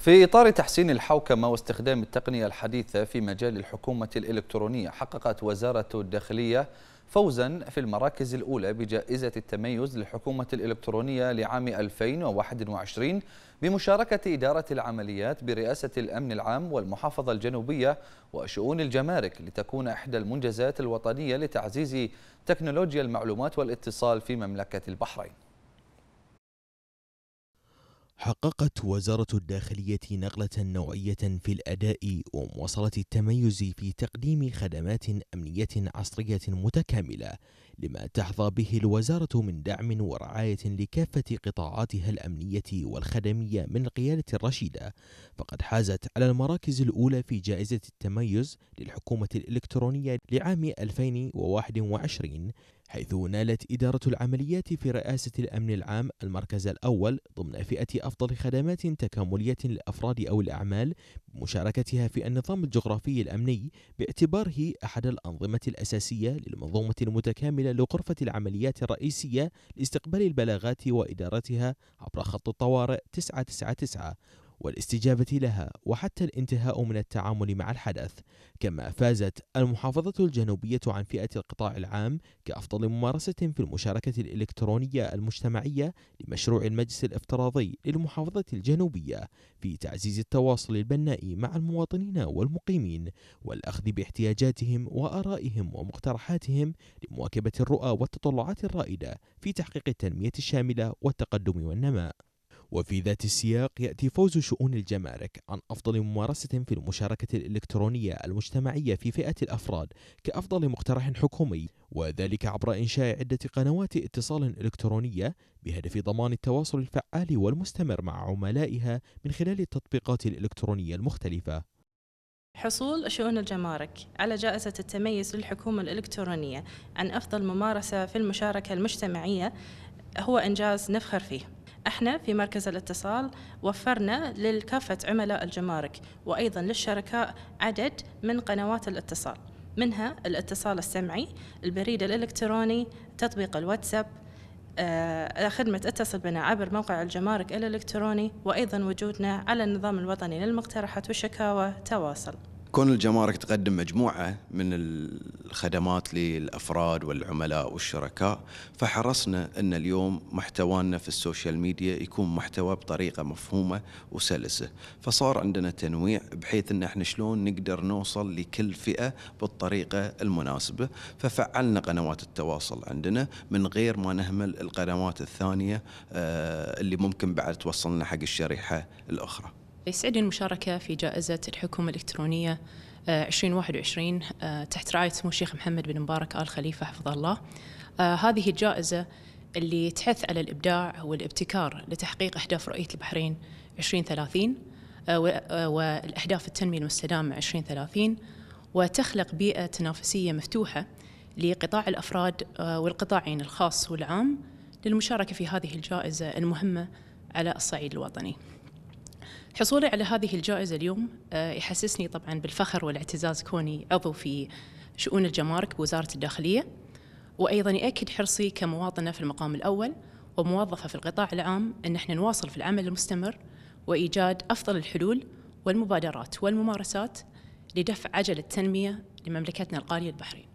في إطار تحسين الحوكمة واستخدام التقنية الحديثة في مجال الحكومة الإلكترونية حققت وزارة الداخلية فوزا في المراكز الأولى بجائزة التميز للحكومة الإلكترونية لعام 2021 بمشاركة إدارة العمليات برئاسة الأمن العام والمحافظة الجنوبية وشؤون الجمارك لتكون إحدى المنجزات الوطنية لتعزيز تكنولوجيا المعلومات والاتصال في مملكة البحرين حققت وزارة الداخلية نقلة نوعية في الأداء ومواصلة التميز في تقديم خدمات أمنية عصرية متكاملة لما تحظى به الوزارة من دعم ورعاية لكافة قطاعاتها الأمنية والخدمية من القيادة الرشيدة فقد حازت على المراكز الأولى في جائزة التميز للحكومة الإلكترونية لعام 2021 حيث نالت إدارة العمليات في رئاسة الأمن العام المركز الأول ضمن فئة أفضل خدمات تكاملية للأفراد أو الأعمال بمشاركتها في النظام الجغرافي الأمني باعتباره أحد الأنظمة الأساسية للمنظومة المتكاملة لغرفة العمليات الرئيسية لاستقبال البلاغات وإدارتها عبر خط الطوارئ 999 والاستجابة لها وحتى الانتهاء من التعامل مع الحدث كما فازت المحافظة الجنوبية عن فئة القطاع العام كأفضل ممارسة في المشاركة الإلكترونية المجتمعية لمشروع المجلس الافتراضي للمحافظة الجنوبية في تعزيز التواصل البناء مع المواطنين والمقيمين والأخذ باحتياجاتهم وآرائهم ومقترحاتهم لمواكبة الرؤى والتطلعات الرائدة في تحقيق التنمية الشاملة والتقدم والنماء وفي ذات السياق يأتي فوز شؤون الجمارك عن أفضل ممارسة في المشاركة الإلكترونية المجتمعية في فئة الأفراد كأفضل مقترح حكومي وذلك عبر إنشاء عدة قنوات اتصال إلكترونية بهدف ضمان التواصل الفعال والمستمر مع عملائها من خلال التطبيقات الإلكترونية المختلفة حصول شؤون الجمارك على جائزة التميز للحكومة الإلكترونية عن أفضل ممارسة في المشاركة المجتمعية هو إنجاز نفخر فيه احنا في مركز الاتصال وفرنا لكافة عملاء الجمارك وأيضا للشركاء عدد من قنوات الاتصال منها الاتصال السمعي البريد الإلكتروني تطبيق الواتساب آه، خدمة اتصل بنا عبر موقع الجمارك الإلكتروني وأيضا وجودنا على النظام الوطني للمقترحات والشكاوى تواصل كون الجمارك تقدم مجموعة من الخدمات للأفراد والعملاء والشركاء فحرصنا أن اليوم محتوانا في السوشيال ميديا يكون محتوى بطريقة مفهومة وسلسة فصار عندنا تنويع بحيث أن احنا شلون نقدر نوصل لكل فئة بالطريقة المناسبة ففعلنا قنوات التواصل عندنا من غير ما نهمل القنوات الثانية آه، اللي ممكن بعد توصلنا حق الشريحة الأخرى يسعدني المشاركة في جائزة الحكومة الإلكترونية 2021 آه، آه، تحت رعاية سمو الشيخ محمد بن مبارك آل خليفة حفظه الله آه، هذه الجائزة اللي تحث على الإبداع والابتكار لتحقيق أهداف رؤية البحرين 2030 والأهداف التنمية المستدامة 2030 وتخلق بيئة تنافسية مفتوحة لقطاع الأفراد والقطاعين الخاص والعام للمشاركة في هذه الجائزة المهمة على الصعيد الوطني حصولي على هذه الجائزة اليوم آه، يحسسني طبعا بالفخر والاعتزاز كوني عضو في شؤون الجمارك بوزارة الداخلية وأيضا يأكد حرصي كمواطنة في المقام الأول وموظفة في القطاع العام أن احنا نواصل في العمل المستمر وإيجاد أفضل الحلول والمبادرات والممارسات لدفع عجلة التنمية لمملكتنا القارية البحرين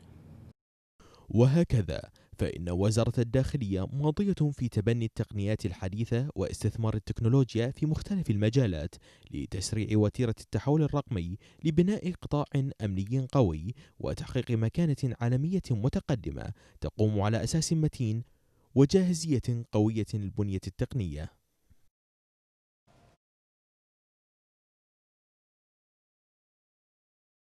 وهكذا فإن وزارة الداخلية ماضية في تبني التقنيات الحديثة واستثمار التكنولوجيا في مختلف المجالات لتسريع وتيرة التحول الرقمي لبناء قطاع أمني قوي وتحقيق مكانة عالمية متقدمة تقوم على أساس متين وجاهزية قوية للبنية التقنية